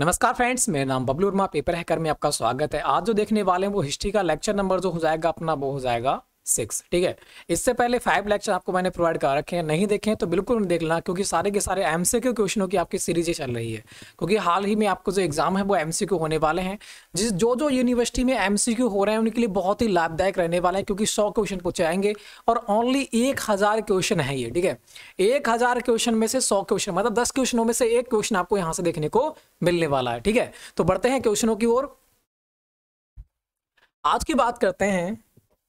नमस्कार फ्रेंड्स मेरा नाम बबलू वर्मा पेपर हैकर में आपका स्वागत है आज जो देखने वाले हैं वो हिस्ट्री का लेक्चर नंबर जो हो जाएगा अपना वो हो जाएगा सिक्स ठीक है इससे पहले फाइव लेक्चर आपको मैंने प्रोवाइड कर रखे हैं नहीं देखे हैं तो बिल्कुल देख लेना क्योंकि सारे के सारे एम सी क्वेश्चनों की आपकी सीरीज चल रही है क्योंकि हाल ही में आपको जो एग्जाम है वो एम होने वाले हैं जिस जो जो यूनिवर्सिटी में एम हो रहे हैं उनके लिए बहुत ही लाभदायक रहने वाला है क्योंकि सौ क्वेश्चन पूछे आएंगे और ओनली एक हज़ार क्वेश्चन है ये ठीक है एक हज़ार क्वेश्चन में से सौ क्वेश्चन मतलब दस क्वेश्चनों में से एक क्वेश्चन आपको यहाँ से देखने को मिलने वाला है ठीक है तो बढ़ते हैं क्वेश्चनों की ओर आज की बात करते हैं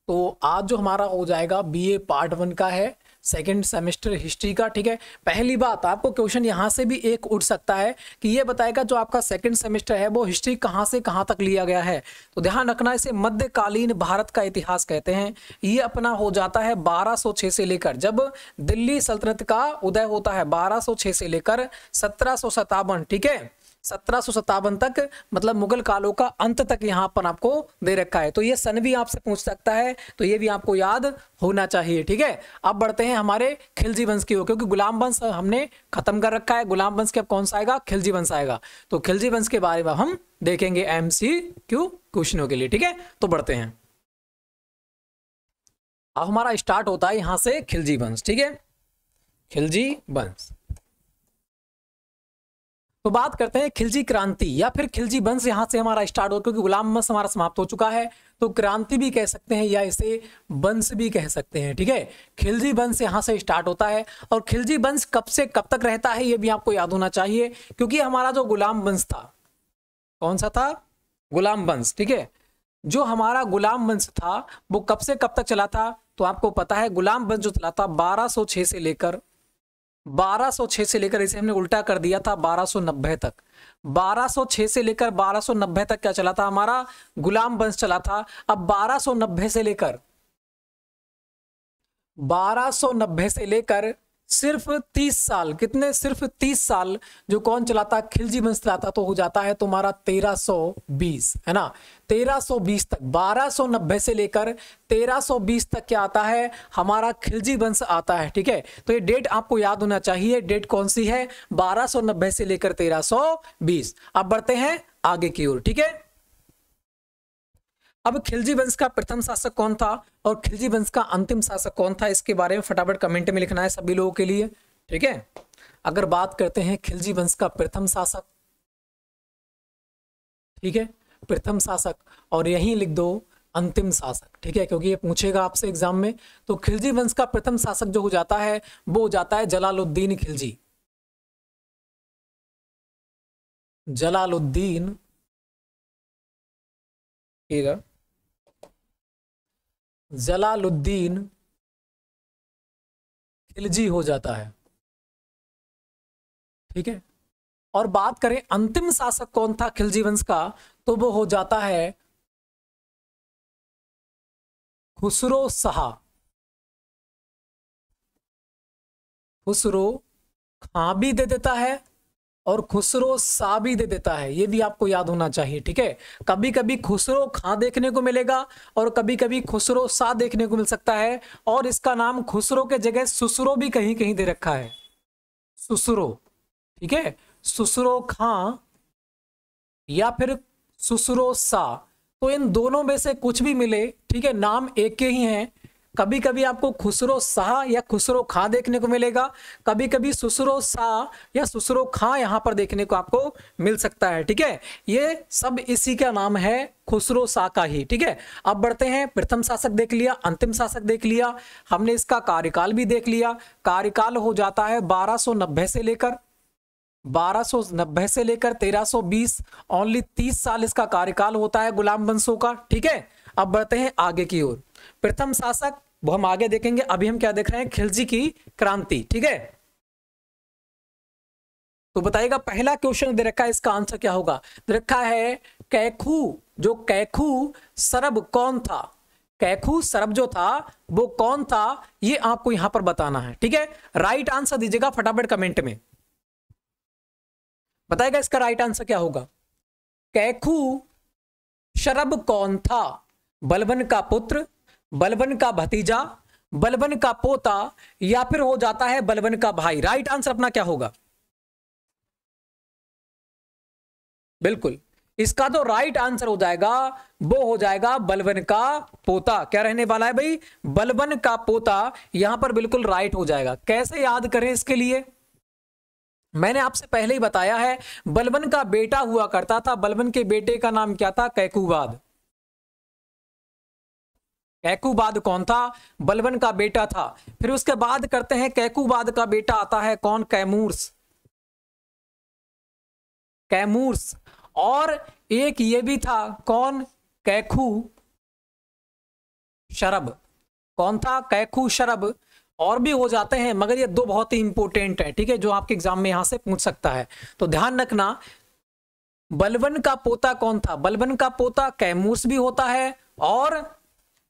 तो आज जो हमारा हो जाएगा बीए पार्ट वन का है सेकेंड सेमेस्टर हिस्ट्री का ठीक है पहली बात आपको क्वेश्चन यहाँ से भी एक उठ सकता है कि ये बताएगा जो आपका सेकेंड सेमेस्टर है वो हिस्ट्री कहाँ से कहाँ तक लिया गया है तो ध्यान रखना इसे मध्यकालीन भारत का इतिहास कहते हैं ये अपना हो जाता है 1206 से लेकर जब दिल्ली सल्तनत का उदय होता है 1206 से लेकर सत्रह ठीक है सत्रह तक मतलब मुगल कालों का अंत तक यहाँ पर आपको दे रखा है तो ये सन भी आपसे पूछ सकता है तो ये भी आपको याद होना चाहिए ठीक है अब बढ़ते हैं हमारे खिलजी वंश की ओर क्योंकि गुलाम वंश हमने खत्म कर रखा है गुलाम वंश के अब कौन सा आएगा खिलजी वंश आएगा तो खिलजी वंश के बारे में हम देखेंगे एम सी क्यू क्वेश्चनों के लिए ठीक है तो बढ़ते हैं अब हमारा स्टार्ट होता है यहाँ से खिलजी वंश ठीक है खिलजी वंश तो बात करते हैं खिलजी क्रांति या फिर खिलजी वंश यहाँ से हमारा स्टार्ट हो क्योंकि गुलाम वंश हमारा समाप्त हो चुका है तो क्रांति भी कह सकते हैं या इसे वंश भी कह सकते हैं ठीक है खिलजी वंश यहाँ से स्टार्ट होता है और खिलजी वंश कब से कब तक रहता है ये भी आपको याद होना चाहिए क्योंकि हमारा जो गुलाम वंश था कौन सा था गुलाम वंश ठीक है जो हमारा गुलाम वंश था वो कब से कब तक चला था तो आपको पता है गुलाम वंश जो चला था बारह से लेकर 1206 से लेकर इसे हमने उल्टा कर दिया था 1290 तक 1206 से लेकर 1290 तक क्या चला था हमारा गुलाम वंश चला था अब 1290 से लेकर 1290 से लेकर सिर्फ तीस साल कितने सिर्फ तीस साल जो कौन चलाता खिलजी वंश चलाता तो हो जाता है तुम्हारा तेरह सौ बीस है ना तेरह सौ बीस तक बारह सौ नब्बे से लेकर तेरह सौ बीस तक क्या आता है हमारा खिलजी वंश आता है ठीक है तो ये डेट आपको याद होना चाहिए डेट कौन सी है बारह सौ नब्बे से लेकर तेरह सौ बीस अब बढ़ते हैं आगे की ओर ठीक है अब खिलजी वंश का प्रथम शासक कौन था और खिलजी वंश का अंतिम शासक कौन था इसके बारे में फटाफट कमेंट में लिखना है सभी लोगों के लिए ठीक है अगर बात करते हैं खिलजी वंश का प्रथम शासक ठीक है प्रथम शासक और यही लिख दो अंतिम शासक ठीक है क्योंकि ये पूछेगा आपसे एग्जाम में तो खिलजी वंश का प्रथम शासक जो हो जाता है वो हो जाता है जलालुद्दीन खिलजी जलालुद्दीन ठीक है जलालुद्दीन खिलजी हो जाता है ठीक है और बात करें अंतिम शासक कौन था खिलजी वंश का तो वो हो जाता है खुसरो शाह खुसरो खां भी दे देता है और खुसरो सा भी दे देता है ये भी आपको याद होना चाहिए ठीक है कभी कभी खुसरो खां देखने को मिलेगा और कभी कभी खुसरो सा देखने को मिल सकता है और इसका नाम खुसरो के जगह सुसरो भी कहीं कहीं दे रखा है सुसरो ठीक है सुसरो खां या फिर सुसरो सा तो इन दोनों में से कुछ भी मिले ठीक है नाम एक के ही हैं कभी कभी आपको खुसरो सा या खुसरो खा देखने को मिलेगा कभी कभी सुसरो शाह या सुसरो खां यहाँ पर देखने को आपको मिल सकता है ठीक है ये सब इसी का नाम है खुसरो शाह का ही ठीक है अब बढ़ते हैं प्रथम शासक देख लिया अंतिम शासक देख लिया हमने इसका कार्यकाल भी देख लिया कार्यकाल हो जाता है बारह से लेकर 1290 से लेकर 1320 ओनली 30 साल इसका कार्यकाल होता है गुलाम बंसों का ठीक है अब बढ़ते हैं आगे की ओर प्रथम शासक वो हम आगे देखेंगे अभी हम क्या देख रहे हैं खिलजी की क्रांति ठीक है तो बताइएगा पहला क्वेश्चन दे रखा है इसका आंसर क्या होगा दे रखा है कैखू जो कैखू सरब कौन था कैखू सरब जो था वो कौन था ये आपको यहां पर बताना है ठीक है राइट आंसर दीजिएगा फटाफट कमेंट में बताएगा इसका राइट आंसर क्या होगा कैखू शरब कौन था बलबन का पुत्र बलबन का भतीजा बलबन का पोता या फिर हो जाता है बलबन का भाई राइट आंसर अपना क्या होगा बिल्कुल इसका तो राइट आंसर हो जाएगा वो हो जाएगा बलबन का पोता क्या रहने वाला है भाई बलबन का पोता यहां पर बिल्कुल राइट हो जाएगा कैसे याद करें इसके लिए मैंने आपसे पहले ही बताया है बलबन का बेटा हुआ करता था बलबन के बेटे का नाम क्या था कैकुबाद कैकूबाद कौन था बलबन का बेटा था फिर उसके बाद करते हैं कैकूबाद का बेटा आता है कौन कैमूर्स कैमूर्स और एक ये भी था कौन कैखू शरब कौन था कैखू शरब और भी हो जाते हैं मगर ये दो बहुत ही इंपॉर्टेंट है ठीक है जो आपके एग्जाम में यहां से पूछ सकता है तो ध्यान रखना बलबन का पोता कौन था बलबन का पोता कैमूस भी होता है और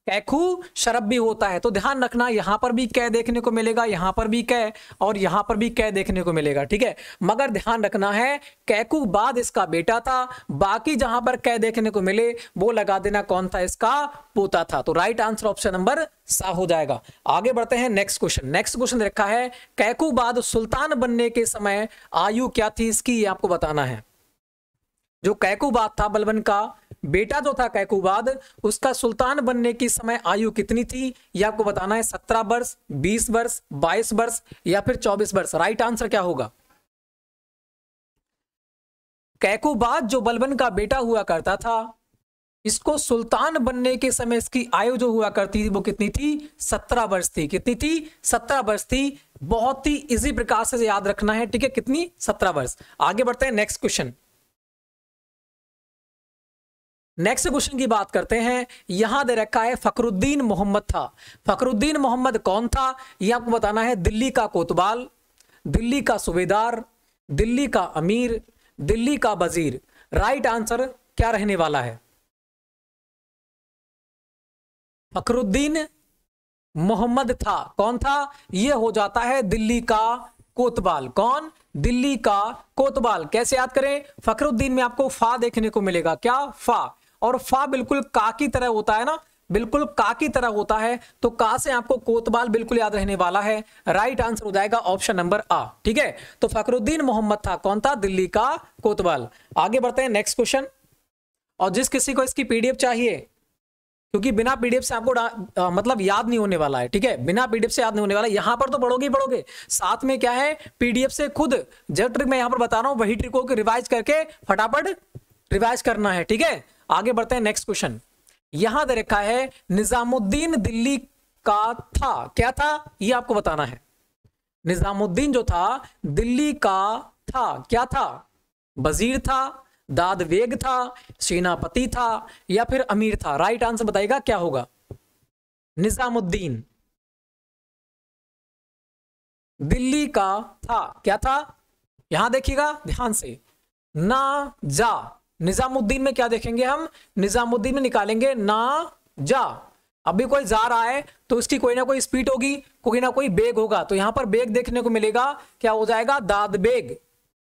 कैखू शरब भी होता है तो ध्यान रखना यहां पर भी कै देखने को मिलेगा यहां पर भी कै और यहां पर भी कै देखने को मिलेगा ठीक है मगर ध्यान रखना है कैकू बाद इसका बेटा था बाकी जहां पर कै देखने को मिले वो लगा देना कौन था इसका पोता था तो राइट आंसर ऑप्शन नंबर सा हो जाएगा आगे बढ़ते हैं नेक्स्ट क्वेश्चन नेक्स्ट क्वेश्चन रखा है कैकू बाद सुल्तान बनने के समय आयु क्या थी इसकी ये आपको बताना है जो कैकू बाद था बलबन का बेटा जो था कैकुबाद उसका सुल्तान बनने की समय आयु कितनी थी यह आपको बताना है सत्रह वर्ष बीस वर्ष बाईस वर्ष या फिर चौबीस वर्ष राइट आंसर क्या होगा कैकुबाद जो बलबन का बेटा हुआ करता था इसको सुल्तान बनने के समय इसकी आयु जो हुआ करती थी वो कितनी थी सत्रह वर्ष थी कितनी थी सत्रह वर्ष थी बहुत ही इजी प्रकार से याद रखना है ठीक है कितनी सत्रह वर्ष आगे बढ़ते हैं नेक्स्ट क्वेश्चन नेक्स्ट क्वेश्चन की बात करते हैं यहां दे रखा है फकरुद्दीन मोहम्मद था फकरुद्दीन मोहम्मद कौन था यह आपको बताना है दिल्ली का कोतबाल दिल्ली का सूबेदार दिल्ली का अमीर दिल्ली का वजीर राइट आंसर क्या रहने वाला है फकरुद्दीन मोहम्मद था कौन था यह हो जाता है दिल्ली का कोतबाल कौन दिल्ली का कोतबाल कैसे याद करें फकरुद्दीन में आपको फा देखने को मिलेगा क्या फा और फा बिल्कुल का की तरह होता है ना बिल्कुल का की तरह होता है तो का से आपको कोतबाल बिल्कुल याद रहने वाला है राइट आंसर हो जाएगा ऑप्शन नंबर आ ठीक है तो फकरुद्दीन मोहम्मद था कौन था दिल्ली का कोतबाल आगे बढ़ते हैं नेक्स्ट क्वेश्चन और जिस किसी को इसकी पीडीएफ चाहिए क्योंकि बिना पीडीएफ से आपको आ, मतलब याद नहीं होने वाला है ठीक है बिना पीडीएफ से याद नहीं होने वाला यहां पर तो पढ़ोगे ही पढ़ोगे साथ में क्या है पीडीएफ से खुद जब ट्रिक मैं यहां पर बता रहा हूं वही ट्रिकों को रिवाइज करके फटाफट रिवाइज करना है ठीक है आगे बढ़ते हैं नेक्स्ट क्वेश्चन यहां दे रखा है निजामुद्दीन दिल्ली का था क्या था ये आपको बताना है निजामुद्दीन जो था दिल्ली का था क्या था वजीर था वेग था सेनापति था या फिर अमीर था राइट आंसर बताइएगा क्या होगा निजामुद्दीन दिल्ली का था क्या था यहां देखिएगा ध्यान से ना जा निजामुद्दीन में क्या देखेंगे हम निजामुद्दीन में निकालेंगे ना जा अभी कोई जा रहा है तो उसकी कोई ना कोई स्पीड होगी कोई ना कोई बेग होगा तो यहां पर बेग देखने को मिलेगा क्या हो जाएगा दाद बेग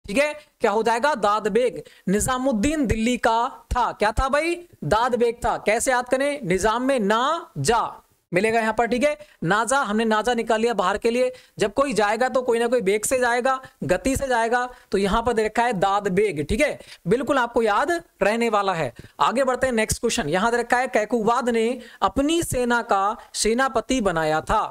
ठीक है क्या हो जाएगा दाद बेग निजामुद्दीन दिल्ली का था क्या था भाई दाद बेग था कैसे याद करें निजाम में ना जा मिलेगा यहाँ पर ठीक है नाजा हमने नाजा निकाल लिया बाहर के लिए जब कोई जाएगा तो कोई ना कोई बेग से जाएगा गति से जाएगा तो यहाँ पर दे रखा है दाद बेग ठीक है बिल्कुल आपको याद रहने वाला है आगे बढ़ते हैं नेक्स्ट क्वेश्चन यहाँ रखा है कैकुबाद ने अपनी सेना का सेनापति बनाया था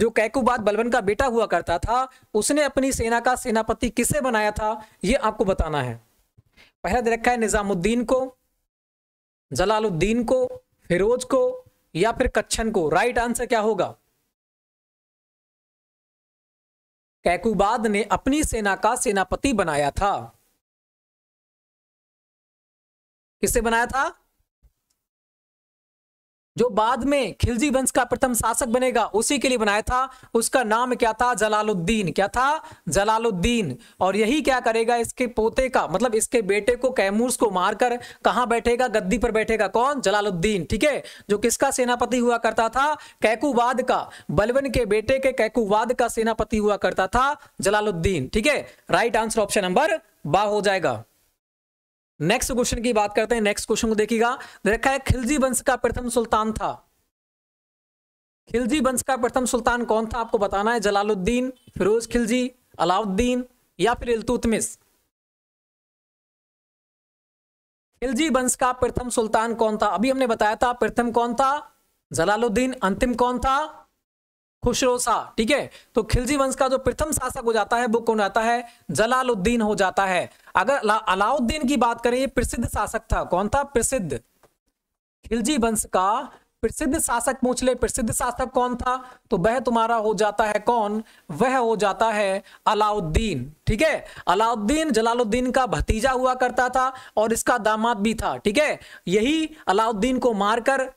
जो कैकुबाद बलबन का बेटा हुआ करता था उसने अपनी सेना का सेनापति किसे बनाया था ये आपको बताना है पहला दे रखा है निजामुद्दीन को जलालुद्दीन को फिरोज को या फिर कच्छन को राइट आंसर क्या होगा कैकुबाद ने अपनी सेना का सेनापति बनाया था किसे बनाया था जो बाद में खिलजी वंश का प्रथम शासक बनेगा उसी के लिए बनाया था उसका नाम क्या था जलालुद्दीन क्या था जलालुद्दीन और यही क्या करेगा इसके पोते का मतलब इसके बेटे को कैमूस को मारकर कहां बैठेगा गद्दी पर बैठेगा कौन जलालुद्दीन ठीक है जो किसका सेनापति हुआ करता था कैकुवाद का बलवन के बेटे के कैकुवाद का सेनापति हुआ करता था जलालुद्दीन ठीक है राइट आंसर ऑप्शन नंबर बा हो जाएगा नेक्स्ट क्वेश्चन की बात करते हैं नेक्स्ट क्वेश्चन को देखिएगा रखा है खिलजी वंश का प्रथम सुल्तान था खिलजी वंश का प्रथम सुल्तान कौन था आपको बताना है जलालुद्दीन फिरोज खिलजी अलाउद्दीन या फिर इलतुतमिस खिलजी वंश का प्रथम सुल्तान कौन था अभी हमने बताया था प्रथम कौन था जलालुद्दीन अंतिम कौन था खुशरो शाह ठीक है तो खिलजी वंश का जो प्रथम शासक हो जाता है वो कौन आता है जलालुद्दीन हो जाता है अगर अलाउद्दीन की बात करें ये प्रसिद्ध शासक था कौन था प्रसिद्ध खिलजी वंश का प्रसिद्ध शासक पूछ ले प्रसिद्ध शासक कौन था तो वह तुम्हारा हो जाता है कौन वह हो जाता है अलाउद्दीन ठीक है अलाउद्दीन जलालुद्दीन का भतीजा हुआ करता था और इसका दामाद भी था ठीक है यही अलाउद्दीन को मारकर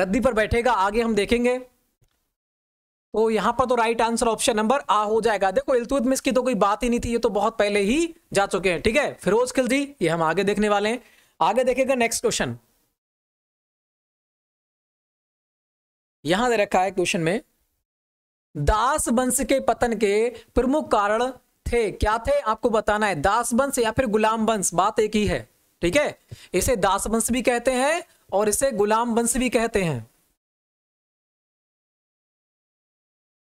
गद्दी पर बैठेगा आगे हम देखेंगे तो यहां पर तो right answer option number A हो जाएगा देखो इलतुत मिस की तो कोई बात ही नहीं थी ये तो बहुत पहले ही जा चुके हैं ठीक है फिरोज खिलजी ये हम आगे देखने वाले हैं आगे देखेगा नेक्स्ट क्वेश्चन यहां दे रखा है क्वेश्चन में दास वंश के पतन के प्रमुख कारण थे क्या थे आपको बताना है दास वंश या फिर गुलाम वंश बात एक ही है ठीक है इसे दास वंश भी कहते हैं और इसे गुलाम वंश भी कहते हैं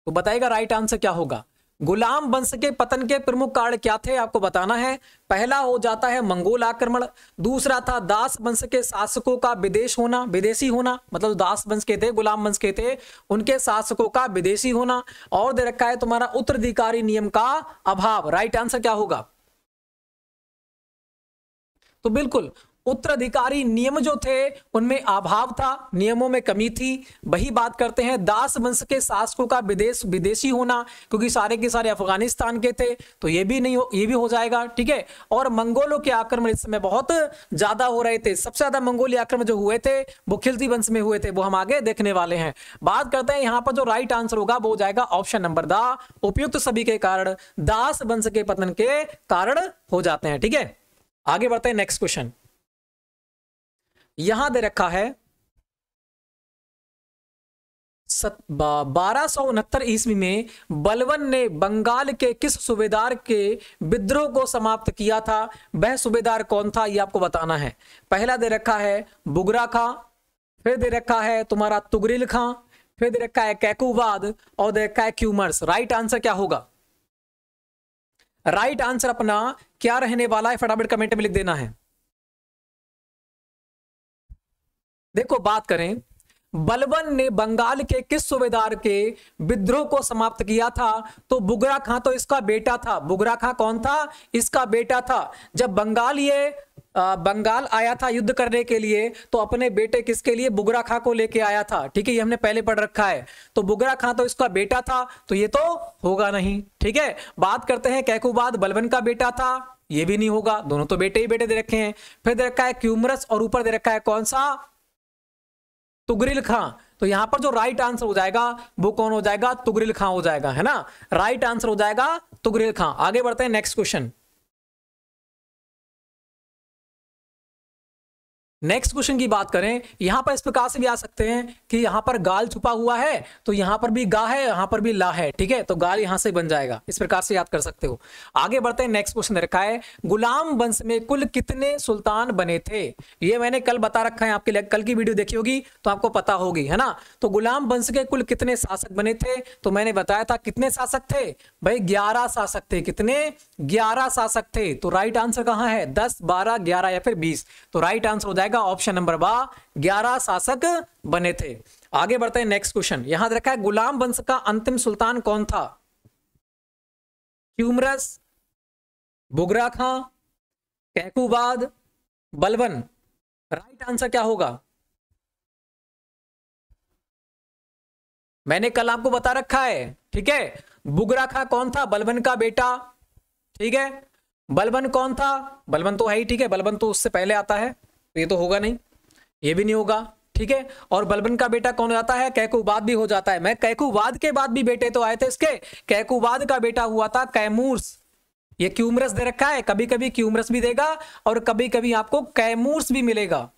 तो बताएगा राइट आंसर क्या होगा गुलाम वंश के पतन के प्रमुख कारण क्या थे आपको बताना है पहला हो जाता है मंगोल आक्रमण दूसरा था दास वंश के शासकों का विदेश होना विदेशी होना मतलब दास वंश के थे गुलाम वंश के थे उनके शासकों का विदेशी होना और दे रखा है तुम्हारा उत्तराधिकारी नियम का अभाव राइट आंसर क्या होगा तो बिल्कुल उत्तराधिकारी नियम जो थे उनमें अभाव था नियमों में कमी थी वही बात करते हैं दास वंश के शासकों का विदेश विदेशी होना क्योंकि सारे के सारे अफगानिस्तान के थे तो ये भी नहीं हो ये भी हो जाएगा ठीक है और मंगोलों के आक्रमण इस समय बहुत ज्यादा हो रहे थे सबसे ज्यादा मंगोली आक्रमण जो हुए थे वो खिलती वंश में हुए थे वो हम आगे देखने वाले हैं बात करते हैं यहाँ पर जो राइट आंसर होगा वो हो जाएगा ऑप्शन नंबर दा उपयुक्त सभी के कारण दास वंश के पतन के कारण हो जाते हैं ठीक है आगे बढ़ते हैं नेक्स्ट क्वेश्चन यहां दे रखा है बारह सौ उनहत्तर ईस्वी में बलवन ने बंगाल के किस सूबेदार के विद्रोह को समाप्त किया था वह सूबेदार कौन था यह आपको बताना है पहला दे रखा है बुगरा खां फिर दे रखा है तुम्हारा तुगरिल खां फिर दे रखा है कैकूबाद और दे रखा है क्यूमर्स राइट आंसर क्या होगा राइट आंसर अपना क्या रहने वाला है फटाफट कमेंट में लिख देना है देखो बात करें बलबन ने बंगाल के किस सूबेदार के विद्रोह को समाप्त किया था तो बुगरा खां तो इसका बेटा था बुगरा खां कौन था इसका बेटा था जब बंगाल ये बंगाल आया था युद्ध करने के लिए तो अपने बेटे किसके लिए बुगरा खां को लेके आया था ठीक है ये हमने पहले पढ़ रखा है तो बुगरा खां तो इसका बेटा था तो ये तो होगा नहीं ठीक है बात करते हैं कैकुबाद बलबन का बेटा था ये भी नहीं होगा दोनों तो बेटे ही बेटे दे रखे हैं फिर दे रखा है क्यूमरस और ऊपर दे रखा है कौन सा तुगरिल खां तो यहां पर जो राइट आंसर हो जाएगा वो कौन हो जाएगा तुगरिल खां हो जाएगा है ना राइट आंसर हो जाएगा तुगरिल खां आगे बढ़ते हैं नेक्स्ट क्वेश्चन नेक्स्ट क्वेश्चन की बात करें यहां पर इस प्रकार से भी आ सकते हैं कि यहां पर गाल छुपा हुआ है तो यहां पर भी गा है यहां पर भी ला है ठीक है तो गाल यहां से बन जाएगा इस प्रकार से याद कर सकते हो आगे बढ़ते हैं नेक्स्ट क्वेश्चन रखा है गुलाम वंश में कुल कितने सुल्तान बने थे ये मैंने कल बता रखा है आपके लिए कल की वीडियो देखी होगी तो आपको पता होगी है ना तो गुलाम वंश के कुल कितने शासक बने थे तो मैंने बताया था कितने शासक थे भाई ग्यारह शासक थे कितने ग्यारह शासक थे तो राइट आंसर कहाँ है दस बारह ग्यारह या फिर बीस तो राइट आंसर हो जाएगा जाएगा ऑप्शन नंबर बा ग्यारह शासक बने थे आगे बढ़ते हैं नेक्स्ट क्वेश्चन यहां रखा है गुलाम वंश का अंतिम सुल्तान कौन था क्यूमरस बुगरा खां कहकूबाद बलवन राइट आंसर क्या होगा मैंने कल आपको बता रखा है ठीक है बुगरा खां कौन था बलबन का बेटा ठीक है बलबन कौन था बलबन तो है ही ठीक है बलबन तो उससे पहले आता है तो ये तो होगा नहीं ये भी नहीं होगा ठीक है और बलबन का बेटा कौन जाता है कैकुबाद भी हो जाता है मैं कैकुबाद के बाद भी बेटे तो आए थे इसके कैकुबाद का बेटा हुआ था कैमूर्स ये क्यूमरस दे रखा है कभी कभी क्यूमरस भी देगा और कभी कभी आपको कैमूर्स भी मिलेगा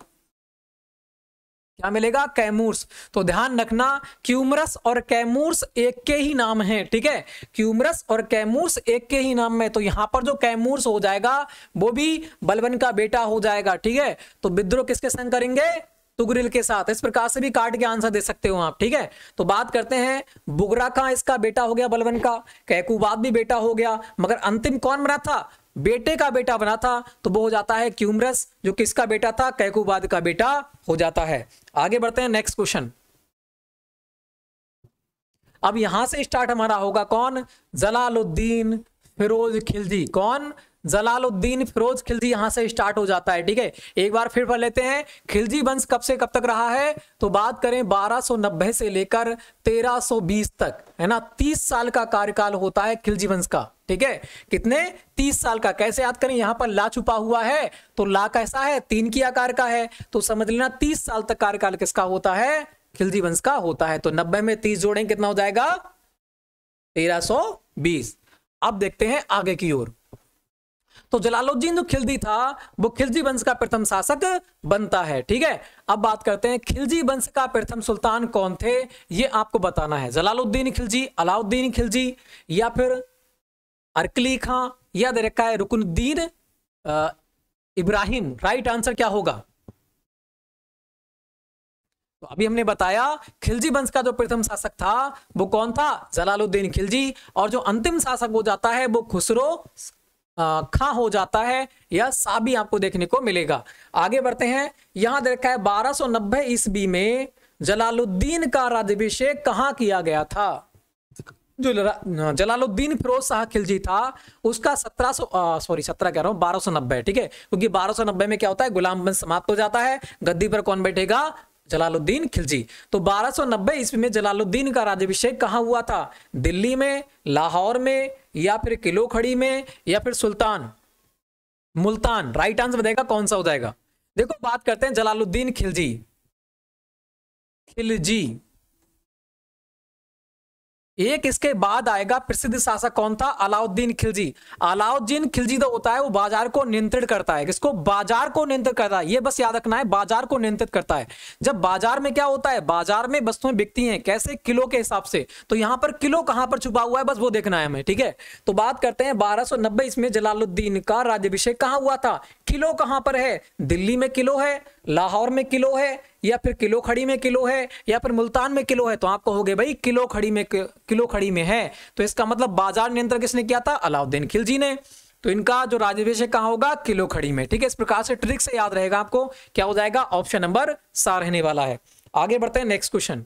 क्या मिलेगा कैमूर्स तो ध्यान रखना क्यूमरस और कैमूर्स एक के ही नाम है ठीक है क्यूमरस और कैमूर्स एक के ही नाम में तो यहां पर जो कैमूर्स हो जाएगा वो भी बलवन का बेटा हो जाएगा ठीक है तो विद्रोह किसके संग करेंगे तुगरिल के साथ इस प्रकार से भी काट के आंसर दे सकते हो आप ठीक है तो बात करते हैं बुगरा का इसका बेटा हो गया बलवन का कैकुबाद भी बेटा हो गया मगर अंतिम कौन बना था बेटे का बेटा बना था तो वो हो जाता है क्यूमरस जो किसका बेटा था कैकुबाद का बेटा हो जाता है आगे बढ़ते हैं नेक्स्ट क्वेश्चन अब यहां से स्टार्ट हमारा होगा कौन जलालुद्दीन फिरोज खिलजी कौन जलालुद्दीन फिरोज खिलजी यहां से स्टार्ट हो जाता है ठीक है एक बार फिर पढ़ लेते हैं खिलजी वंश कब से कब तक रहा है तो बात करें 1290 से लेकर 1320 तक है ना 30 साल का कार्यकाल होता है खिलजी वंश का ठीक है कितने 30 साल का कैसे याद करें यहां पर ला छुपा हुआ है तो ला कैसा है तीन की आकार का है तो समझ लेना तीस साल तक कार्यकाल किसका होता है खिलजी वंश का होता है तो नब्बे में तीस जोड़ेंगे कितना हो जाएगा तेरह बीस अब देखते हैं आगे की ओर तो जलालुद्दीन जो खिलजी था वो खिलजी वंश का प्रथम शासक बनता है ठीक है अब बात करते हैं खिलजी वंश का प्रथम सुल्तान कौन थे ये आपको बताना है जलालुद्दीन खिलजी अलाउद्दीन खिलजी या फिर अरकली खां या दे रखा है रुकनुद्दीन इब्राहिम राइट आंसर क्या होगा तो अभी हमने बताया खिलजी वंश का जो प्रथम शासक था वो कौन था जलालुद्दीन खिलजी और जो अंतिम शासक हो जाता है वो खुसरो खा हो जाता है या सा भी आपको देखने को मिलेगा आगे बढ़ते हैं यहां देखा है बारह सो नब्बे ईस्वी में जलालुद्दीन का राज्यभिषेक कहा किया गया था जो जलालुद्दीन फिरोज शाह खिलजी था उसका सत्रह सो सॉरी सत्रह कह रहा हूं बारह सो नब्बे ठीक है क्योंकि बारह सो नब्बे में क्या होता है गुलाम बंद समाप्त हो जाता है गद्दी पर कौन बैठेगा जलालुद्दीन खिलजी तो 1290 ईस्वी में जलालुद्दीन का राज्यभिषेक कहा हुआ था दिल्ली में लाहौर में या फिर किलो खड़ी में या फिर सुल्तान मुल्तान राइट आंसर बताएगा कौन सा हो जाएगा देखो बात करते हैं जलालुद्दीन खिलजी खिलजी एक इसके बाद आएगा प्रसिद्ध शासक कौन था अलाउद्दीन खिलजी अलाउद्दीन खिलजी जो होता है वो बाजार को नियंत्रित करता है किसको बाजार को नियंत्रित करता है ये बस याद रखना है बाजार को नियंत्रित करता है जब बाजार में क्या होता है बाजार में वस्तुएं बिकती हैं कैसे किलो के हिसाब से तो यहाँ पर किलो कहाँ पर छुपा हुआ है बस वो देखना है हमें ठीक है तो बात करते हैं बारह सौ नब्बे जलालुद्दीन का राज्यभिषेक कहाँ हुआ था किलो कहाँ पर है दिल्ली में किलो है लाहौर में किलो है या फिर किलो खड़ी में किलो है या फिर मुल्तान में किलो है तो आप कहोगे भाई किलो खड़ी में किलो खड़ी में है तो इसका मतलब बाजार नियंत्रण किसने किया था अलाउद्दीन खिलजी ने तो इनका जो राज्यभिषेक कहा होगा किलो खड़ी में ठीक है इस प्रकार से ट्रिक से याद रहेगा आपको क्या हो जाएगा ऑप्शन नंबर सा रहने वाला है आगे बढ़ते हैं नेक्स्ट क्वेश्चन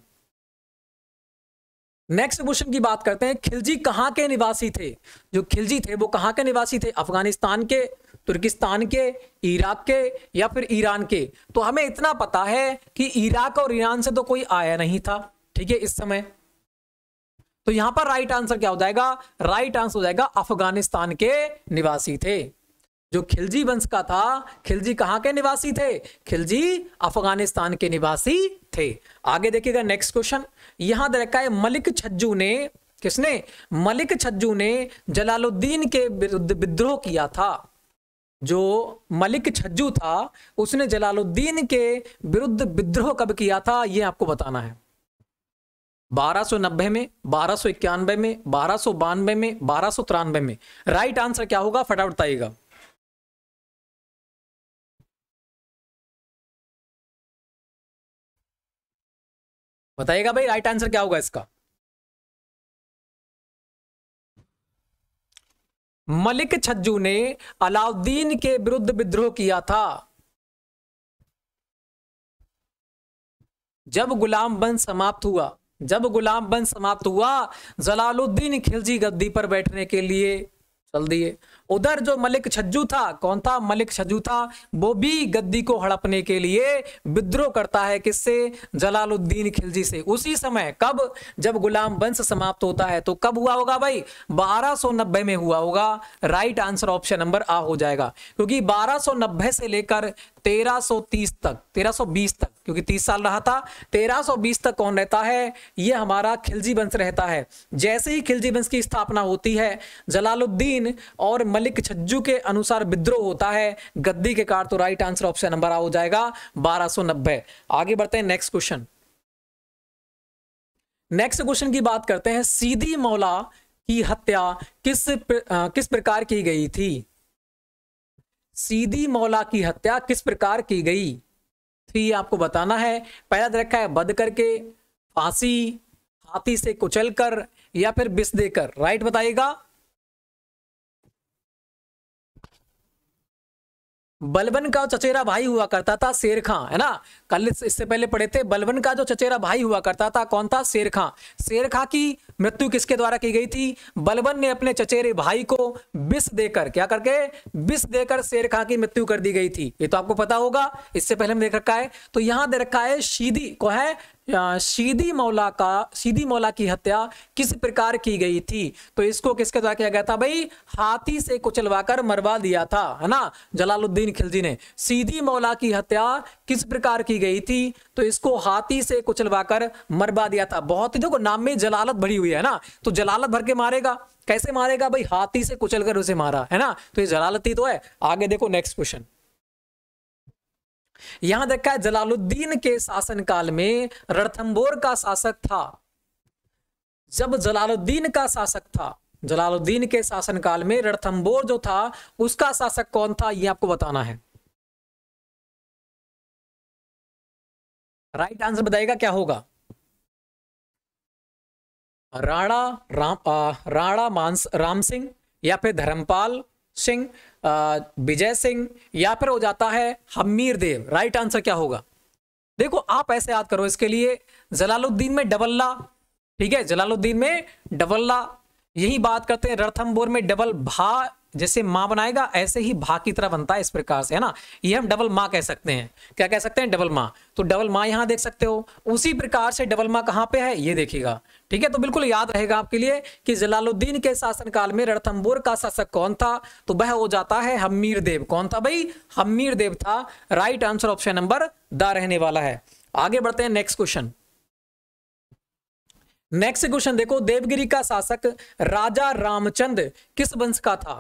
नेक्स्ट क्वेश्चन की बात करते हैं खिलजी कहाँ के निवासी थे जो खिलजी थे वो कहाँ के निवासी थे अफगानिस्तान के तुर्किस्तान के इराक के या फिर ईरान के तो हमें इतना पता है कि इराक और ईरान से तो कोई आया नहीं था ठीक है इस समय तो यहां पर राइट आंसर क्या हो जाएगा राइट आंसर हो जाएगा अफगानिस्तान के निवासी थे जो खिलजी वंश का था खिलजी कहाँ के निवासी थे खिलजी अफगानिस्तान के निवासी थे आगे देखिएगा नेक्स्ट क्वेश्चन यहां रखा है मलिक छज्जू ने किसने मलिक छज्जू ने जलालुद्दीन के विरुद्ध विद्रोह किया था जो मलिक छज्जू था उसने जलालुद्दीन के विरुद्ध विद्रोह कब किया था यह आपको बताना है 1290 में बारह में बारह में बारह में राइट आंसर क्या होगा फटाफट बताइएगा बताइएगा भाई राइट आंसर क्या होगा इसका मलिक छज्जू ने अलाउद्दीन के विरुद्ध विद्रोह किया था जब गुलाम बंद समाप्त हुआ जब गुलाम बंद समाप्त हुआ जलालुद्दीन खिलजी गद्दी पर बैठने के लिए चल दिए उधर जो मलिक छज्जू था कौन था मलिक छज्जू था वो भी गद्दी को हड़पने के लिए विद्रोह करता है किससे जलालुद्दीन खिलजी से उसी समय कब जब गुलाम वंश समाप्त होता है तो कब हुआ होगा भाई 1290 में हुआ होगा right answer option number A हो जाएगा क्योंकि 1290 से लेकर 1330 तक 1320 तक क्योंकि 30 साल रहा था 1320 तक कौन रहता है यह हमारा खिलजी वंश रहता है जैसे ही खिलजी वंश की स्थापना होती है जलालुद्दीन और मलिक छज्जू के अनुसार विद्रोह होता है गद्दी के कार तो right answer option number A हो जाएगा 1290 आगे बढ़ते हैं नेक्स्ट क्वेश्चन नेक्स्ट क्वेश्चन की बात करते हैं सीधी मौला की हत्या किस प्र, आ, किस प्रकार की गई थी सीधी मौला की हत्या किस प्रकार की गई ये आपको बताना है पहला रखा है बद करके फांसी हाथी से कुचल कर या फिर बिस देकर राइट बताइएगा बलबन का चचेरा भाई हुआ करता था शेर खां है ना कल इससे पहले पढ़े थे बलबन का जो चचेरा भाई हुआ करता था कौन था शेर खां शेर खां की मृत्यु किसके द्वारा की गई थी बलबन ने अपने चचेरे भाई को विष देकर क्या करके विष देकर शेर खां की मृत्यु कर दी गई थी ये तो आपको पता होगा इससे पहले हम देख रखा है तो यहां दे रखा है शीदी को है सीधी मौला का सीधी मौला की हत्या किस प्रकार की गई थी तो इसको किसके द्वारा किया गया था भाई हाथी से कुचलवाकर मरवा दिया था है ना जलालुद्दीन खिलजी ने सीधी मौला की हत्या किस प्रकार की गई थी तो इसको हाथी से कुचलवाकर मरवा दिया था बहुत ही देखो नाम में जलालत भरी हुई है ना तो जलालत भर के मारेगा कैसे मारेगा भाई हाथी से कुचलकर उसे मारा है ना तो ये जलालत ही तो है आगे देखो नेक्स्ट क्वेश्चन यहां देखा है जलालुद्दीन के शासनकाल में रणथंबोर का शासक था जब जलालुद्दीन का शासक था जलालुद्दीन के शासनकाल में रणथंबोर जो था उसका शासक कौन था यह आपको बताना है राइट आंसर बताएगा क्या होगा राणा राम राणा मानस राम सिंह या फिर धर्मपाल सिंह विजय सिंह या फिर हो जाता है हमीर देव राइट आंसर क्या होगा देखो आप ऐसे याद करो इसके लिए जलालुद्दीन में डबल्ला ठीक है जलालुद्दीन में डबल्ला यही बात करते हैं रणथम्बोर में डबल भा जैसे माँ बनाएगा ऐसे ही भा की तरह बनता है इस प्रकार से है ना ये हम डबल माँ कह सकते हैं क्या कह सकते हैं डबल माँ तो डबल माँ यहाँ देख सकते हो उसी प्रकार से डबल माँ कहाँ पे है ये देखिएगा ठीक है तो बिल्कुल याद रहेगा आपके लिए कि जलालुद्दीन के शासनकाल में रणथम्बोर का शासक कौन था तो वह हो जाता है हमीर देव कौन था भाई हमीर देव था right answer option number D रहने वाला है आगे बढ़ते हैं नेक्स्ट क्वेश्चन नेक्स्ट क्वेश्चन देखो देवगिरी का शासक राजा रामचंद किस वंश का था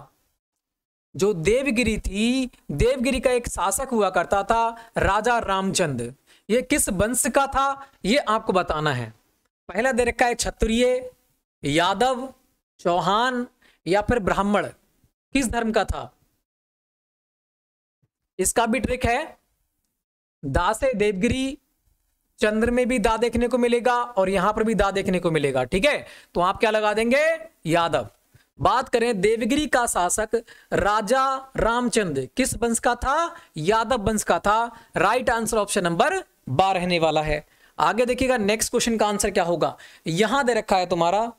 जो देवगिरी थी देवगिरी का एक शासक हुआ करता था राजा रामचंद ये किस वंश का था ये आपको बताना है पहला दे रखा है क्षत्रिय यादव चौहान या फिर ब्राह्मण किस धर्म का था इसका भी ट्रिक है दासे देवगिरी चंद्र में भी दा देखने को मिलेगा और यहां पर भी दा देखने को मिलेगा ठीक है तो आप क्या लगा देंगे यादव बात करें देवगिरी का शासक राजा रामचंद किस वंश का था यादव वंश का था राइट आंसर ऑप्शन नंबर बार रहने वाला है आगे देखिएगा नेक्स्ट क्वेश्चन का आंसर क्या होगा यहां दे रखा है तुम्हारा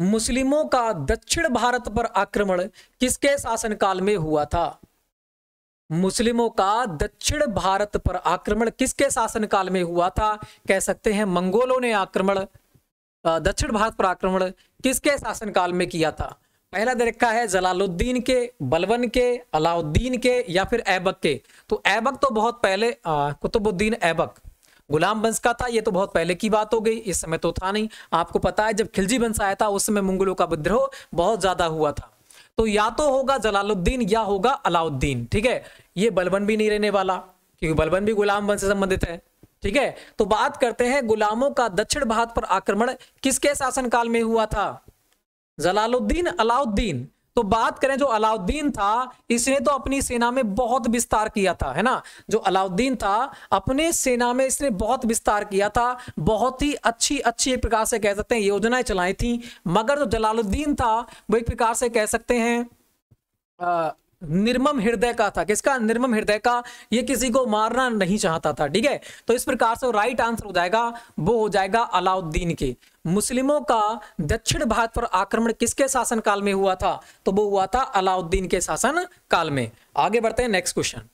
मुस्लिमों का दक्षिण भारत पर आक्रमण किसके शासनकाल में हुआ था मुस्लिमों का दक्षिण भारत पर आक्रमण किसके शासनकाल में हुआ था कह सकते हैं मंगोलों ने आक्रमण दक्षिण भारत पर आक्रमण किसके शासनकाल में किया था पहला दे रखा है जलालुद्दीन के बलवन के अलाउद्दीन के या फिर ऐबक के तो ऐबक तो बहुत पहले कुतुबुद्दीन ऐबक गुलाम वंश का था ये तो बहुत पहले की बात हो गई इस समय तो था नहीं आपको पता है जब खिलजी वंश आया था उस समय मुगलों का विद्रोह बहुत ज्यादा हुआ था तो या तो होगा जलालुद्दीन या होगा अलाउद्दीन ठीक है ये बलबन भी नहीं रहने वाला क्योंकि बलबन भी गुलाम वंश से संबंधित है ठीक है तो बात करते हैं गुलामों का दक्षिण भारत पर आक्रमण किसके शासनकाल में हुआ था जलालुद्दीन अलाउद्दीन तो बात करें जो अलाउद्दीन था इसने तो अपनी सेना में बहुत विस्तार किया था है ना जो अलाउद्दीन था अपने सेना में इसने बहुत विस्तार किया था बहुत ही अच्छी अच्छी एक प्रकार से कह सकते हैं योजनाएं चलाई थी मगर जो जलालुद्दीन था वो एक प्रकार से कह सकते हैं निर्मम हृदय का था किसका निर्मम हृदय का ये किसी को मारना नहीं चाहता था ठीक है तो इस प्रकार से राइट आंसर हो जाएगा वो हो जाएगा अलाउद्दीन के मुस्लिमों का दक्षिण भारत पर आक्रमण किसके शासन काल में हुआ था तो वो हुआ था अलाउद्दीन के शासन काल में आगे बढ़ते हैं नेक्स्ट क्वेश्चन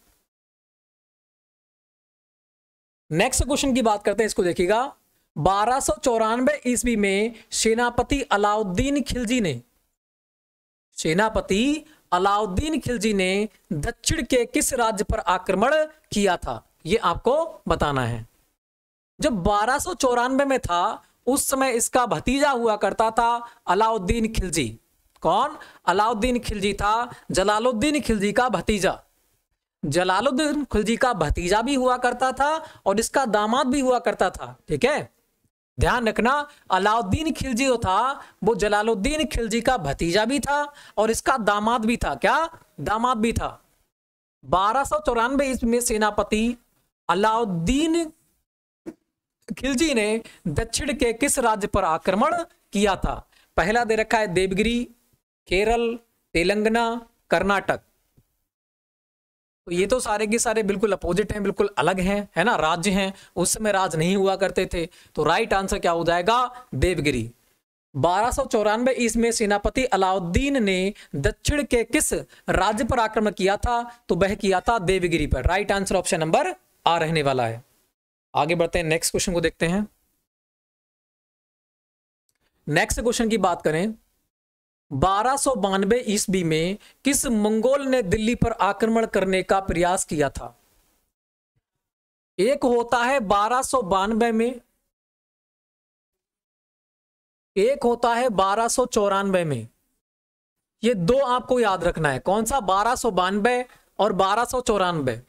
नेक्स्ट क्वेश्चन की बात करते हैं इसको देखिएगा बारह सौ चौरानवे ईस्वी में सेनापति अलाउद्दीन खिलजी ने सेनापति अलाउद्दीन खिलजी ने दक्षिण के किस राज्य पर आक्रमण किया था यह आपको बताना है जब बारह में था उस समय इसका भतीजा हुआ करता था अलाउद्दीन खिलजी कौन अलाउद्दीन खिलजी था जलालुद्दीन खिलजी का भतीजा जलालुद्दीन खिलजी का भतीजा भी हुआ करता था और इसका दामाद भी हुआ करता था ठीक है ध्यान रखना अलाउद्दीन खिलजी जो था वो जलालुद्दीन खिलजी का भतीजा भी था और इसका दामाद भी था क्या दामाद भी था बारह सौ चौरानवे ईस्वी में सेनापति अलाउद्दीन खिलजी ने दक्षिण के किस राज्य पर आक्रमण किया था पहला दे रखा है देवगिरी केरल तेलंगाना कर्नाटक तो ये तो सारे के सारे बिल्कुल अपोजिट हैं बिल्कुल अलग हैं है ना राज्य हैं उस समय राज नहीं हुआ करते थे तो राइट आंसर क्या हो जाएगा देवगिरी बारह सौ चौरानवे ईस्वी में सेनापति अलाउद्दीन ने दक्षिण के किस राज्य पर आक्रमण किया था तो वह किया था देवगिरी पर right answer option number A रहने वाला है आगे बढ़ते हैं नेक्स्ट क्वेश्चन को देखते हैं नेक्स्ट क्वेश्चन की बात करें बारह सौ बानवे ईस्वी में किस मंगोल ने दिल्ली पर आक्रमण करने का प्रयास किया था एक होता है बारह सौ बानवे में एक होता है बारह सौ चौरानवे में ये दो आपको याद रखना है कौन सा बारह सौ बानवे और बारह सौ चौरानवे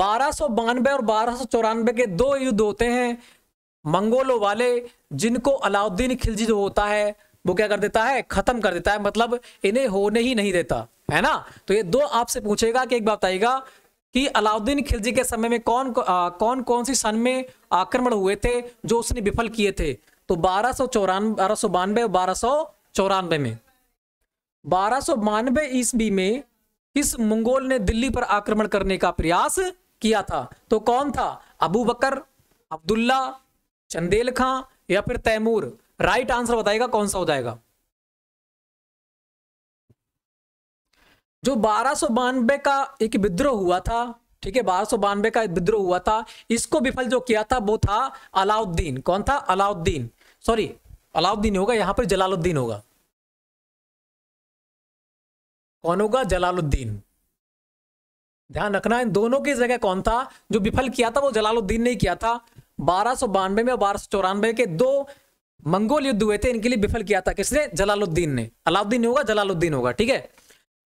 बारह सौ बानवे और बारह सौ चौरानवे के दो युद्ध होते हैं मंगोलों वाले जिनको अलाउद्दीन खिलजी जो होता है वो क्या कर देता है खत्म कर देता है मतलब इन्हें होने ही नहीं देता है ना तो ये दो आपसे पूछेगा कि एक बात बताइएगा कि अलाउद्दीन खिलजी के समय में कौन आ, कौन कौन सी सन में आक्रमण हुए थे जो उसने विफल किए थे तो बारह सौ चौरानवे बारह सौ बानवे और बारह सौ चौरानवे में बारह सौ बानवे ईस्वी में किस मंगोल ने दिल्ली पर आक्रमण करने का प्रयास किया था तो कौन था अबू बकर अब्दुल्ला चंदेल खां या फिर तैमूर राइट आंसर बताएगा कौन सा हो जाएगा जो बारह का एक विद्रोह हुआ था ठीक है बारह का विद्रोह हुआ था इसको विफल जो किया था वो था अलाउद्दीन कौन था अलाउद्दीन सॉरी अलाउद्दीन होगा यहां पर जलालुद्दीन होगा कौन होगा जलालुद्दीन ध्यान रखना इन दोनों की जगह कौन था जो विफल किया था वो जलालुद्दीन ने किया था बारह में और बारह के दो मंगोल युद्ध हुए थे इनके लिए विफल किया था किसने जलालुद्दीन ने अलाउद्दीन होगा जलालुद्दीन होगा ठीक है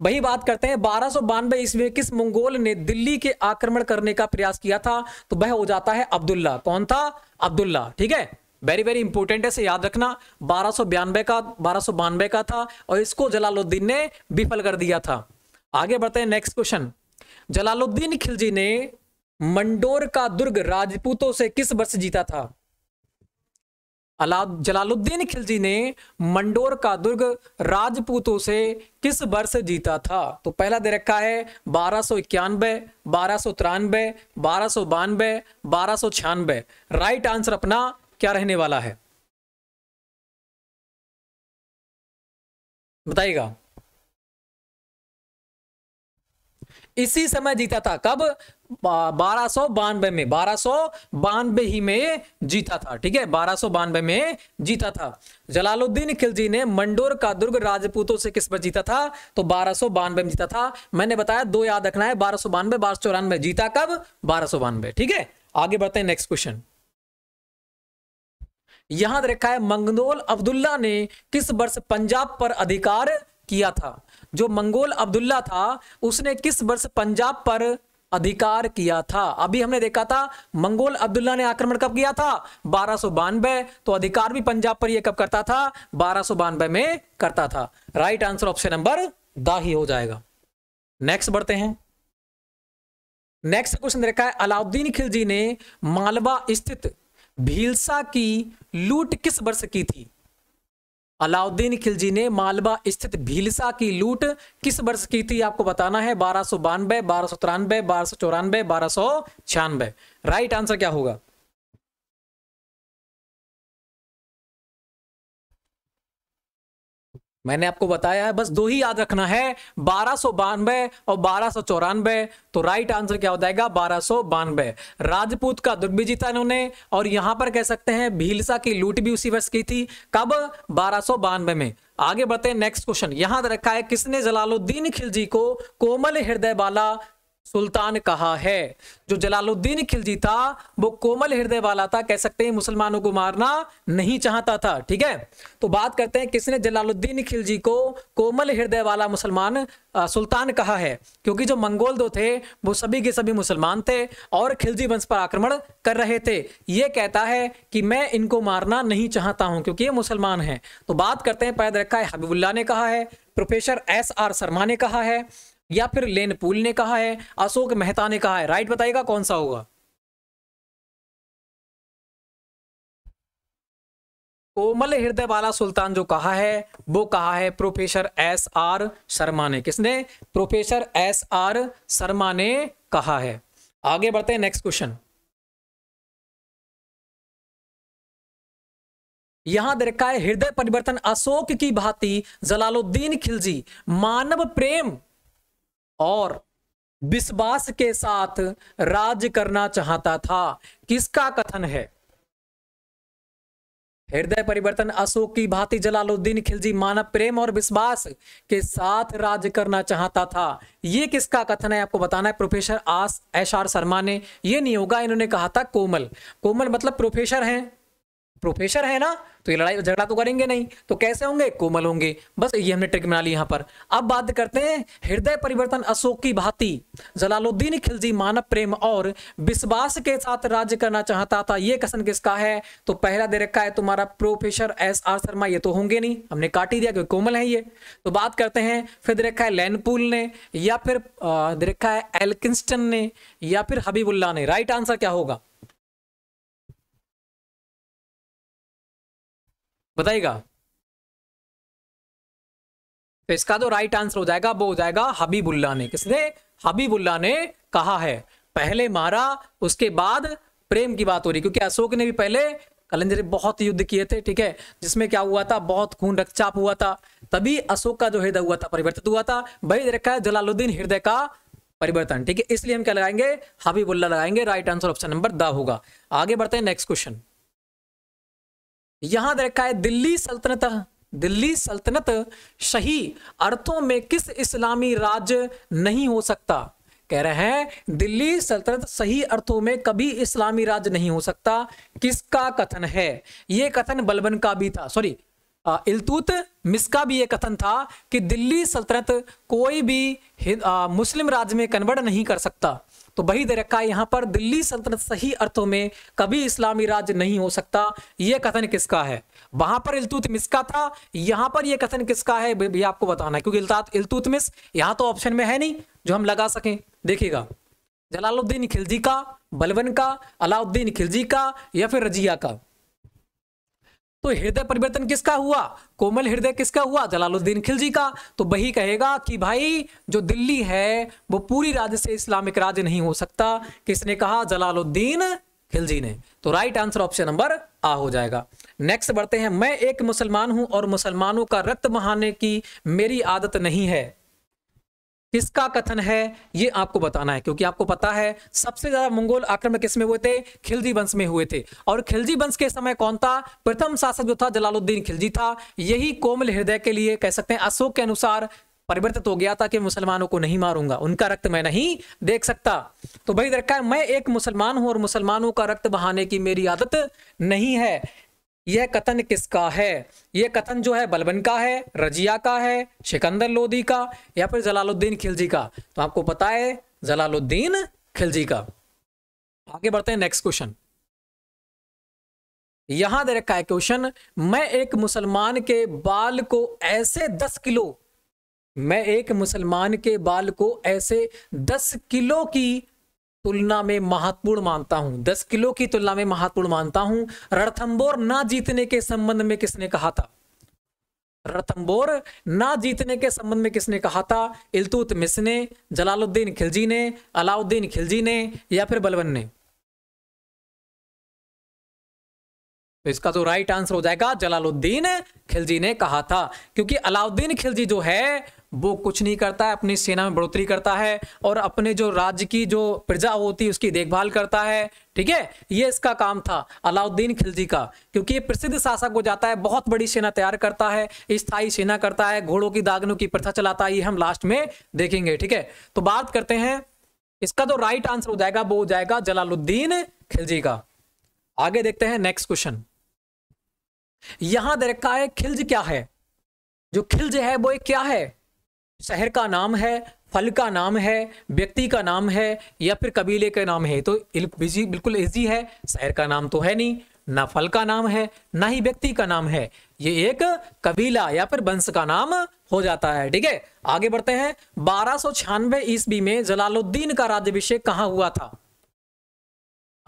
वही बात करते हैं बारह सौ बानवे ईस्वी में किस मंगोल ने दिल्ली के आक्रमण करने का प्रयास किया था तो वह हो जाता है अब्दुल्ला कौन था अब्दुल्ला ठीक है वेरी वेरी इंपॉर्टेंट है इसे याद रखना बारह सो बयानबे का बारह सो बानवे का था और इसको जलालुद्दीन ने विफल कर दिया था आगे बढ़ते हैं नेक्स्ट क्वेश्चन जलालुद्दीन खिलजी ने मंडोर का दुर्ग राजपूतों से किस वर्ष जीता था अला जलालुद्दीन खिलजी ने मंडोर का दुर्ग राजपूतों से किस वर्ष जीता था तो पहला दे रखा है बारह सौ इक्यानबे बारह सौ तिरानबे बारह सौ बानबे बारह सौ छियानबे राइट आंसर अपना क्या रहने वाला है बताइएगा इसी समय जीता था कब बारह सौ बानवे में बारह सौ बानवे ही में जीता था ठीक है बारह सौ बानवे में जीता था जलालुद्दीन खिलजी ने मंडोर का दुर्ग राजपूतों से किस पर जीता था तो बारह सौ बानवे में जीता था मैंने बताया दो याद रखना है बारह सौ बानवे बारह सौ चौरानवे जीता कब बारह सौ बानवे ठीक है आगे बढ़ते हैं नेक्स्ट क्वेश्चन यहां रखा है मंगनोल अब्दुल्ला ने किस वर्ष पंजाब पर अधिकार किया था जो मंगोल अब्दुल्ला था उसने किस वर्ष पंजाब पर अधिकार किया था अभी हमने देखा था मंगोल अब्दुल्ला ने आक्रमण कब किया था बारह तो अधिकार भी पंजाब पर यह कब करता था बारह में करता था राइट आंसर ऑप्शन नंबर दा ही हो जाएगा नेक्स्ट बढ़ते हैं नेक्स्ट क्वेश्चन देखा है अलाउद्दीन खिलजी ने मालवा स्थित भीलसा की लूट किस वर्ष की थी अलाउद्दीन खिलजी ने मालवा स्थित भीलसा की लूट किस वर्ष की थी आपको बताना है बारह सौ बानवे बारह सौ तिरानवे बारह सौ चौरानवे बारह सौ छियानवे राइट आंसर क्या होगा मैंने आपको बताया है बस दो ही याद रखना है बारह सौ बानवे और बारह सौ चौरानवे तो राइट आंसर क्या हो जाएगा बारह सौ बानवे राजपूत का दुर्ग भी जीता इन्होंने और यहां पर कह सकते हैं भीलसा की लूट भी उसी वर्ष की थी कब बारह सौ बानवे में आगे बढ़ते हैं नेक्स्ट क्वेश्चन यहां रखा है किसने जलालुद्दीन खिलजी को कोमल हृदय वाला सुल्तान कहा है जो जलालुद्दीन खिलजी था वो कोमल हृदय वाला था कह सकते हैं मुसलमानों को मारना नहीं चाहता था ठीक है तो बात करते हैं किसने जलालुद्दीन खिलजी को कोमल हृदय वाला मुसलमान सुल्तान कहा है क्योंकि जो मंगोल दो थे वो सभी के सभी मुसलमान थे और खिलजी वंश पर आक्रमण कर रहे थे ये कहता है कि मैं इनको मारना नहीं चाहता हूं क्योंकि ये मुसलमान है तो बात करते हैं पैद रखा है हबीबुल्ला ने कहा है प्रोफेसर एस आर शर्मा ने कहा है या फिर लेन पुल ने कहा है अशोक मेहता ने कहा है राइट बताइएगा कौन सा होगा कोमल हृदय वाला सुल्तान जो कहा है वो कहा है प्रोफेसर एस आर शर्मा ने किसने प्रोफेसर एस आर शर्मा ने कहा है आगे बढ़ते हैं नेक्स्ट क्वेश्चन यहां देखा है हृदय परिवर्तन अशोक की भांति जलालुद्दीन खिलजी मानव प्रेम और विश्वास के साथ राज करना चाहता था किसका कथन है हृदय परिवर्तन अशोक की भांति जलालुद्दीन खिलजी मानव प्रेम और विश्वास के साथ राज्य करना चाहता था यह किसका कथन है आपको बताना है प्रोफेसर आस एस आर शर्मा ने यह नहीं होगा इन्होंने कहा था कोमल कोमल मतलब प्रोफेसर हैं प्रोफेसर है ना तो ये लड़ाई झगड़ा तो करेंगे नहीं तो कैसे होंगे कोमल होंगे बस ये हमने ट्रिक बना ली यहाँ पर अब बात करते हैं हृदय परिवर्तन अशोक की भांति जलालुद्दीन खिलजी मानव प्रेम और विश्वास के साथ राज्य करना चाहता था ये कसन किसका है तो पहला दे रखा है तुम्हारा प्रोफेसर एस आर शर्मा ये तो होंगे नहीं हमने काट ही दिया क्योंकि कोमल है ये तो बात करते हैं फिर दे रखा है लैनपुल ने या फिर दे रखा है एलकिस्टन ने या फिर हबीबुल्ला ने राइट आंसर क्या होगा बताइएगा तो इसका जो राइट आंसर हो जाएगा वो हो जाएगा हबीबुल्ला ने किसने हबीबुल्ला ने कहा है पहले मारा उसके बाद प्रेम की बात हो रही क्योंकि अशोक ने भी पहले कलंजर बहुत युद्ध किए थे ठीक है जिसमें क्या हुआ था बहुत खून रक्तचाप हुआ था तभी अशोक का जो हृदय हुआ था परिवर्तित हुआ था वही रखा है जलालुद्दीन हृदय का परिवर्तन ठीक है इसलिए हम क्या लगाएंगे हबीबुल्ला लगाएंगे right answer option number D होगा आगे बढ़ते हैं नेक्स्ट क्वेश्चन यहां देखा रखा है दिल्ली सल्तनत दिल्ली सल्तनत सही अर्थों में किस इस्लामी राज्य नहीं हो सकता कह रहे हैं दिल्ली सल्तनत सही अर्थों में कभी इस्लामी राज्य नहीं हो सकता किसका कथन है ये कथन बलबन का भी था सॉरी इलतुत मिसका भी ये कथन था कि दिल्ली सल्तनत कोई भी आ, मुस्लिम राज्य में कन्वर्ट नहीं कर सकता तो रखा है यहाँ पर दिल्ली सल्तनत सही अर्थों में कभी इस्लामी राज्य नहीं हो सकता यह कथन किसका है वहां पर इल्तुतमिस का था यहां पर यह कथन किसका है भी आपको बताना है क्योंकि इलतुतमिस यहां तो ऑप्शन में है नहीं जो हम लगा सकें देखिएगा जलालुद्दीन खिलजी का बलवन का अलाउद्दीन खिलजी का या फिर रजिया का तो हृदय परिवर्तन किसका हुआ कोमल हृदय किसका हुआ जलालुद्दीन खिलजी का तो वही कहेगा कि भाई जो दिल्ली है वो पूरी राज्य से इस्लामिक राज्य नहीं हो सकता किसने कहा जलालुद्दीन खिलजी ने तो right answer option number A हो जाएगा नेक्स्ट बढ़ते हैं मैं एक मुसलमान हूं और मुसलमानों का रक्त बहाने की मेरी आदत नहीं है किसका कथन है ये आपको बताना है क्योंकि आपको पता है सबसे ज्यादा मंगोल आक्रमण किस में हुए थे खिलजी वंश में हुए थे और खिलजी वंश के समय कौन था प्रथम शासक जो था जलालुद्दीन खिलजी था यही कोमल हृदय के लिए कह सकते हैं अशोक के अनुसार परिवर्तित हो गया था कि मुसलमानों को नहीं मारूंगा उनका रक्त मैं नहीं देख सकता तो भाई दरकार मैं एक मुसलमान हूं और मुसलमानों का रक्त बहाने की मेरी आदत नहीं है यह कथन किसका है यह कथन जो है बलबन का है रजिया का है सिकंदर लोधी का या फिर जलालुद्दीन खिलजी का तो आपको पता है जलालुद्दीन खिलजी का आगे बढ़ते हैं नेक्स्ट क्वेश्चन यहां दे रखा है क्वेश्चन मैं एक मुसलमान के बाल को ऐसे दस किलो मैं एक मुसलमान के बाल को ऐसे दस किलो की तुलना में महत्वपूर्ण मानता हूं दस किलो की तुलना में महत्वपूर्ण मानता हूं रणथंबोर ना जीतने के संबंध में किसने कहा था रणथंबोर ना जीतने के संबंध में किसने कहा था इलतुतमिस ने जलालुद्दीन खिलजी ने अलाउद्दीन खिलजी ने या फिर बलवन ने तो इसका जो राइट आंसर हो जाएगा जलालुद्दीन खिलजी ने कहा था क्योंकि अलाउद्दीन खिलजी जो है वो कुछ नहीं करता है अपनी सेना में बढ़ोतरी करता है और अपने जो राज्य की जो प्रजा होती है उसकी देखभाल करता है ठीक है ये इसका काम था अलाउद्दीन खिलजी का क्योंकि ये प्रसिद्ध शासक हो जाता है बहुत बड़ी सेना तैयार करता है स्थायी सेना करता है घोड़ों की दागनों की प्रथा चलाता है ये हम लास्ट में देखेंगे ठीक है तो बात करते हैं इसका जो राइट आंसर हो जाएगा वो हो जाएगा जलालुद्दीन खिलजी का आगे देखते हैं नेक्स्ट क्वेश्चन यहां देखा है खिलज क्या है जो खिलज है वो एक क्या है शहर का नाम है फल का नाम है व्यक्ति का नाम है या फिर कबीले का नाम है तो बिजी बिल्कुल ईजी है शहर का नाम तो है नहीं ना फल का नाम है ना ही व्यक्ति का नाम है ये एक कबीला या फिर वंश का नाम हो जाता है ठीक है आगे बढ़ते हैं बारह सौ छियानवे ईस्वी में जलालुद्दीन का राज्यभिषेक कहाँ हुआ था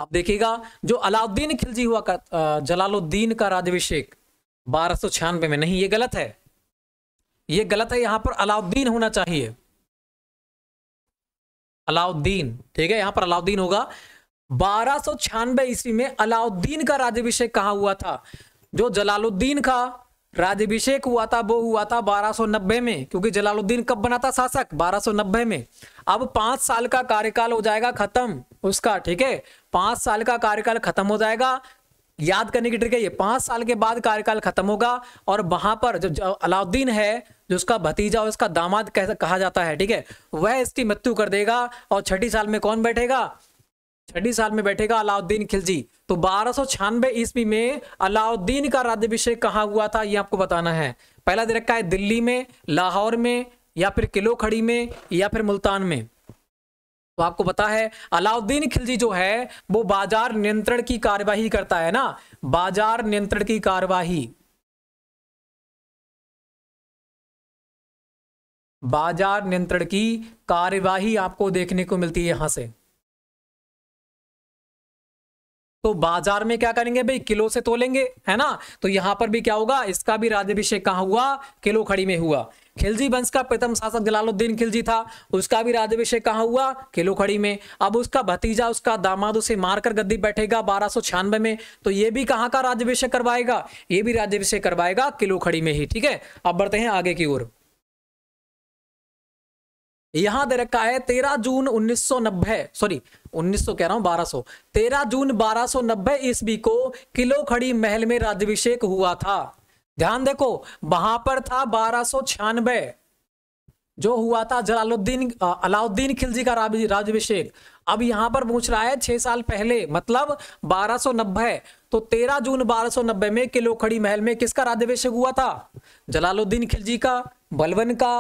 आप देखिएगा जो अलाउद्दीन खिलजी हुआ जलालुद्दीन का राज्यभिषेक बारह सौ छियानवे में नहीं ये गलत है ये गलत है यहां पर अलाउद्दीन होना चाहिए अलाउद्दीन ठीक है यहां पर अलाउद्दीन होगा बारह सो छियानबे ईस्वी में अलाउद्दीन का राज्यभिषेक कहा हुआ था जो जलालुद्दीन का राज्यभिषेक हुआ था वो हुआ था 1290 में क्योंकि जलालुद्दीन कब बना था शासक 1290 में अब पांच साल का कार्यकाल हो जाएगा खत्म उसका ठीक है पांच साल का कार्यकाल खत्म हो जाएगा याद करने की ट्रिक है ये पांच साल के बाद कार्यकाल खत्म होगा और वहां पर जो अलाउद्दीन है जो उसका भतीजा और उसका दामाद कहा जाता है ठीक है वह इसकी मृत्यु कर देगा और छठी साल में कौन बैठेगा छठी साल में बैठेगा अलाउद्दीन खिलजी तो बारह सौ छियानबे ईस्वी में अलाउद्दीन का राज्यभिषेक कहाँ हुआ था ये आपको बताना है पहला दे रखा है दिल्ली में लाहौर में या फिर किलो खड़ी में या फिर मुल्तान में तो आपको पता है अलाउद्दीन खिलजी जो है वो बाजार नियंत्रण की कार्यवाही करता है ना बाजार नियंत्रण की कार्यवाही बाजार नियंत्रण की कार्यवाही आपको देखने को मिलती है यहां से तो बाजार में क्या करेंगे भाई किलो से तोलेंगे है ना तो यहां पर भी क्या होगा इसका भी राज्यभिषेक कहां हुआ किलो खड़ी में हुआ खिलजी वंश का प्रथम शासक जलालुद्दीन खिलजी था उसका भी राज्यभिषेक कहां हुआ किलो खड़ी में अब उसका भतीजा उसका दामाद उसे मारकर गद्दी बैठेगा बारह में तो ये भी कहां का राज्यभिषेक करवाएगा ये भी राज्यभिषेक करवाएगा किलो खड़ी में ही ठीक है अब बढ़ते हैं आगे की ओर यहां दे रखा है 13 जून 1990 सॉरी 1900 कह रहा हूं 1200 तेरह जून बारह नब्बे ईस्वी को किलो खड़ी महल में राज्यभिषेक हुआ था ध्यान देखो वहां पर था बारह जो हुआ था जलालुद्दीन अलाउद्दीन खिलजी का राज्यभिषेक अब यहां पर पूछ रहा है छह साल पहले मतलब नब्बे तो 13 जून नब्बे में किलो खड़ी महल में किसका राज्यभिषेक हुआ था जलालुद्दीन खिलजी का बलवन का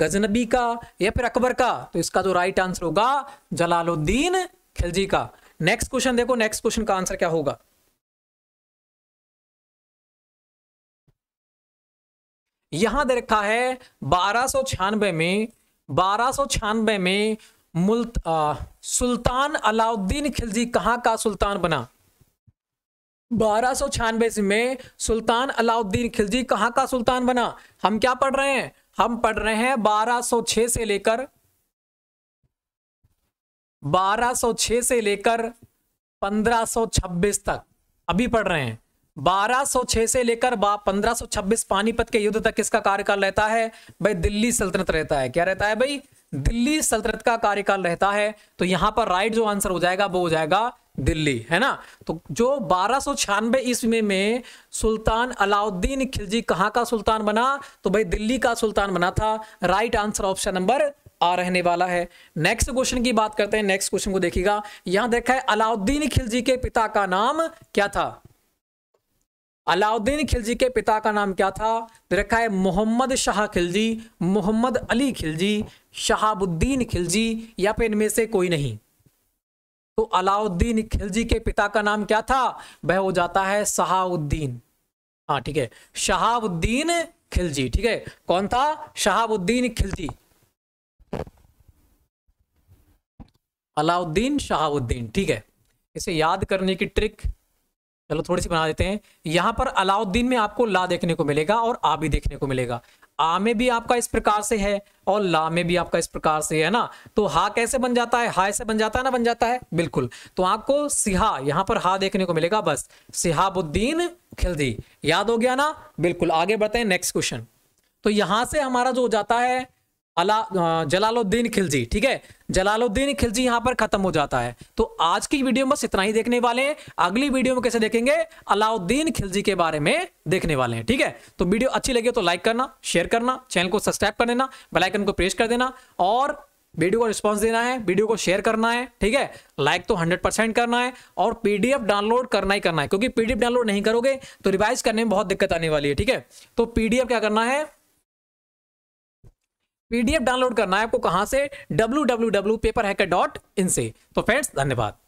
गजनबी का या फिर अकबर का तो इसका जो राइट आंसर होगा जलालुद्दीन खिलजी का नेक्स्ट क्वेश्चन देखो नेक्स्ट क्वेश्चन का आंसर क्या होगा यहां दे रखा है बारह में बारह में मुल्त, आ, सुल्तान अलाउद्दीन खिलजी कहां का सुल्तान बना बारह सौ में सुल्तान अलाउद्दीन खिलजी कहाँ का सुल्तान बना हम क्या पढ़ रहे हैं हम पढ़ रहे हैं 1206 से लेकर 1206 से लेकर 1526 तक अभी पढ़ रहे हैं 1206 से लेकर 1526 पानीपत के युद्ध तक किसका कार्यकाल रहता है भाई दिल्ली सल्तनत रहता है क्या रहता है भाई दिल्ली सल्तनत का कार्यकाल रहता है तो यहां पर राइट जो आंसर हो जाएगा वो हो जाएगा दिल्ली है ना तो जो बारह सौ छियानबे ईस्वी में सुल्तान अलाउद्दीन खिलजी कहाँ का सुल्तान बना तो भाई दिल्ली का सुल्तान बना था right answer option number A रहने वाला है नेक्स्ट क्वेश्चन की बात करते हैं नेक्स्ट क्वेश्चन को देखिएगा यहां देखा है अलाउद्दीन खिलजी के पिता का नाम क्या था अलाउद्दीन खिलजी के पिता का नाम क्या था रखा तो है मोहम्मद शाह खिलजी मोहम्मद अली खिलजी शहाबुद्दीन खिलजी या फिर इनमें से कोई नहीं तो अलाउद्दीन खिलजी के पिता का नाम क्या था वह हो जाता है शहाउद्दीन हाँ ठीक है शहाबुद्दीन खिलजी ठीक है कौन था शहाबुद्दीन खिलजी अलाउद्दीन शहाबुद्दीन ठीक है इसे याद करने की ट्रिक चलो थोड़ी सी बना देते हैं यहां पर अलाउद्दीन में आपको ला देखने को मिलेगा और आ भी देखने को मिलेगा आ में भी आपका इस प्रकार से है और ला में भी आपका इस प्रकार से है ना तो हा कैसे बन जाता है हा से बन जाता है ना बन जाता है बिल्कुल तो आपको सिहा यहां पर हा देखने को मिलेगा बस सिहाबुद्दीन खिलजी याद हो गया ना बिल्कुल आगे बढ़ते हैं नेक्स्ट क्वेश्चन तो यहां से हमारा जो हो जाता है अला जलालुद्दीन खिलजी ठीक है जलालुद्दीन खिलजी यहां पर खत्म हो जाता है तो आज की वीडियो में बस इतना ही देखने वाले हैं अगली वीडियो में कैसे देखेंगे अलाउद्दीन खिलजी के बारे में देखने वाले हैं ठीक है तो वीडियो अच्छी लगी तो लाइक करना शेयर करना चैनल को सब्सक्राइब कर देना बेलाइकन को प्रेस कर देना और वीडियो को रिस्पॉन्स देना है वीडियो को शेयर करना है ठीक है लाइक तो 100 परसेंट करना है और पीडीएफ डाउनलोड करना ही करना है क्योंकि पीडीएफ डाउनलोड नहीं करोगे तो रिवाइज करने में बहुत दिक्कत आने वाली है ठीक है तो पीडीएफ क्या करना है पीडीएफ डाउनलोड करना है आपको कहां से W W W paper hacker dot in से तो फ्रेंड्स धन्यवाद